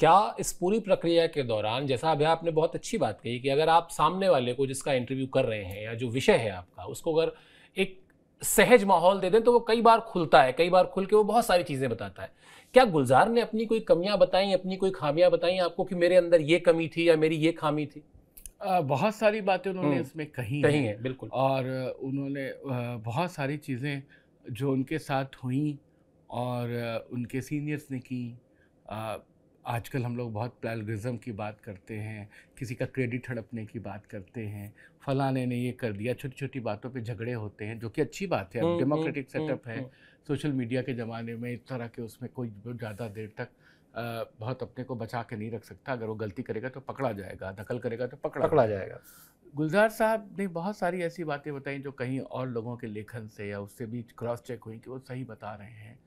क्या इस पूरी प्रक्रिया के दौरान जैसा अभी आपने बहुत अच्छी बात कही कि अगर आप सामने वाले को जिसका इंटरव्यू कर रहे हैं या जो विषय है आपका उसको अगर एक सहज माहौल दे दें तो वो कई बार खुलता है कई बार खुल के वो बहुत सारी चीज़ें बताता है क्या गुलजार ने अपनी कोई कमियां बताई अपनी कोई खामियां बताई आपको कि मेरे अंदर ये कमी थी या मेरी ये खामी थी आ, बहुत सारी बातें उन्होंने हम्म। इसमें कही कही हैं बिल्कुल और उन्होंने बहुत सारी चीज़ें जो उनके साथ हुई और उनके सीनियर्स ने की आजकल हम लोग बहुत प्लेलरिज्म की बात करते हैं किसी का क्रेडिट हड़पने की बात करते हैं फलाने ने ये कर दिया छोटी छोटी बातों पे झगड़े होते हैं जो कि अच्छी बात है हम्म, हम्म, डेमोक्रेटिक हम्म, सेटअप है सोशल मीडिया के ज़माने में इस तरह के उसमें कोई ज़्यादा देर तक आ, बहुत अपने को बचा के नहीं रख सकता अगर वो गलती करेगा तो पकड़ा जाएगा नकल करेगा तो पकड़ा पकड़ा जाएगा गुलजार साहब ने बहुत सारी ऐसी बातें बताई जो कहीं और लोगों के लेखन से या उससे भी क्रॉस चेक हुई कि वो सही बता रहे हैं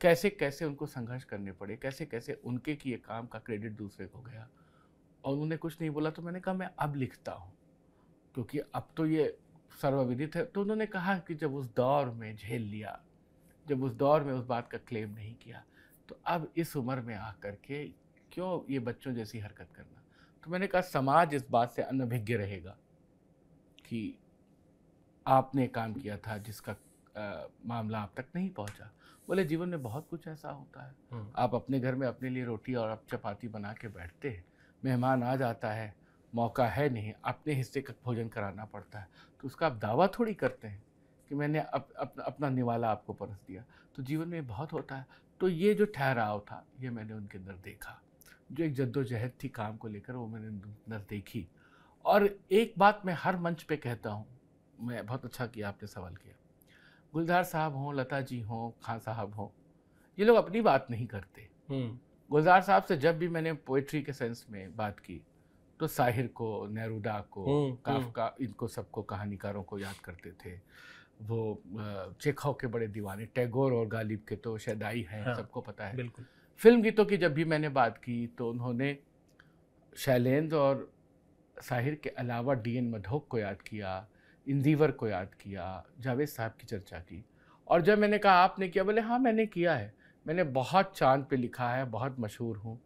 कैसे कैसे उनको संघर्ष करने पड़े कैसे कैसे उनके किए काम का क्रेडिट दूसरे को गया और उन्होंने कुछ नहीं बोला तो मैंने कहा मैं अब लिखता हूँ क्योंकि अब तो ये सर्वविदित है तो उन्होंने कहा कि जब उस दौर में झेल लिया जब उस दौर में उस बात का क्लेम नहीं किया तो अब इस उम्र में आ कर के क्यों ये बच्चों जैसी हरकत करना तो मैंने कहा समाज इस बात से अनभिज्ञ रहेगा कि आपने काम किया था जिसका आ, मामला आप तक नहीं पहुंचा बोले जीवन में बहुत कुछ ऐसा होता है हम्म। आप अपने घर में अपने लिए रोटी और आप चपाती बना के बैठते हैं मेहमान आ जाता है मौका है नहीं अपने हिस्से का भोजन कराना पड़ता है तो उसका आप दावा थोड़ी करते हैं कि मैंने अप, अप, अपना निवाला आपको परस दिया तो जीवन में बहुत होता है तो ये जो ठहराव था ये मैंने उनके अंदर देखा जो एक जद्दोजहद थी काम को लेकर वो मैंने अंदर देखी और एक बात मैं हर मंच पे कहता हूँ मैं बहुत अच्छा किया आपने सवाल किया गुलजार साहब हों लता जी हों खान साहब हों ये लोग अपनी बात नहीं करते हम्म। गुलजार साहब से जब भी मैंने पोइट्री के सेंस में बात की तो साहिर को नेहरूदा को हम्म, हम्म। काफका इनको सबको कहानीकारों को याद करते थे वो चेखव के बड़े दीवाने टैगोर और गालिब के तो शैदाई हैं हाँ, सबको पता है बिल्कुल फिल्म गीतों की जब भी मैंने बात की तो उन्होंने शैलेंद्र और साहिर के अलावा डी एन मधोक को याद किया इंदीवर को याद किया जावेद साहब की चर्चा की और जब मैंने कहा आपने किया बोले हाँ मैंने किया है मैंने बहुत चांद पे लिखा है बहुत मशहूर हूँ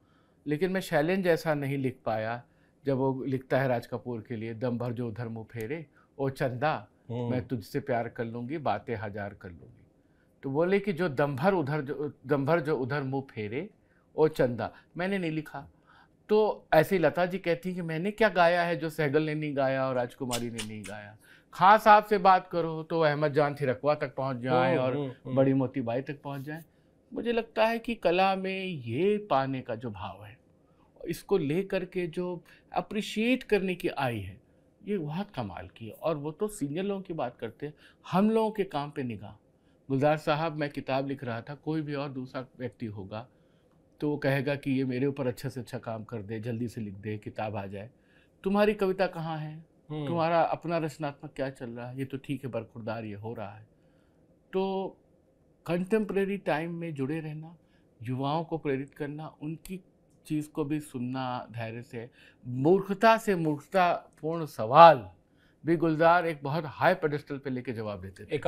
लेकिन मैं शैलेंज जैसा नहीं लिख पाया जब वो लिखता है राज कपूर के लिए दम भर जो उधर मुँह फेरे ओ चंदा हम्म। मैं तुझसे प्यार कर लूँगी बातें हजार कर लूँगी तो बोले कि जो दम भर उधर जो दम भर जो उधर मुँह फेरे ओ चंदा मैंने नहीं लिखा तो ऐसे लता जी कहती हैं कि मैंने क्या गाया है जो सहगल ने नहीं गाया और राजकुमारी ने नहीं गाया खास साहब से बात करो तो अहमद जान थिरकवा तक पहुंच हम्म, जाए और हम्म, हम्म। बड़ी मोती बाई तक पहुंच जाए मुझे लगता है कि कला में ये पाने का जो भाव है इसको ले करके जो अप्रिशिएट करने की आई है ये बहुत कमाल की है और वो तो सीनियर लोगों की बात करते हैं हम लोगों के काम पे निगाह गुलजार साहब मैं किताब लिख रहा था कोई भी और दूसरा व्यक्ति होगा तो वो कहेगा कि ये मेरे ऊपर अच्छे से अच्छा काम कर दे जल्दी से लिख दे किताब आ जाए तुम्हारी कविता कहाँ है हम्म। तुम्हारा अपना रचनात्मक क्या चल रहा है ये तो ठीक है बरखुरदार ये हो रहा है तो कंटेम्प्रेरी टाइम में जुड़े रहना युवाओं को प्रेरित करना उनकी चीज़ को भी सुनना धैर्य से मूर्खता से मूर्खतापूर्ण सवाल भी गुलजार एक बहुत हाई पेडेस्टल पे लेके जवाब देते थे